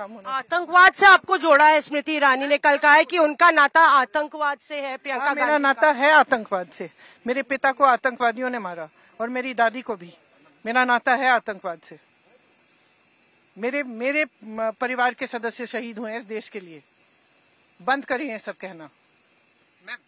काम होना आतंकवाद से आपको जोड़ा है स्मृति ईरानी ने कल कहा है कि उनका नाता आतंकवाद से है प्रियंका हाँ, मेरा का। नाता है आतंकवाद से मेरे पिता को आतंकवादियों ने मारा और मेरी दादी को भी मेरा नाता है आतंकवाद से मेरे मेरे परिवार के सदस्य शहीद हुए इस देश के लिए बंद करिए सब कहना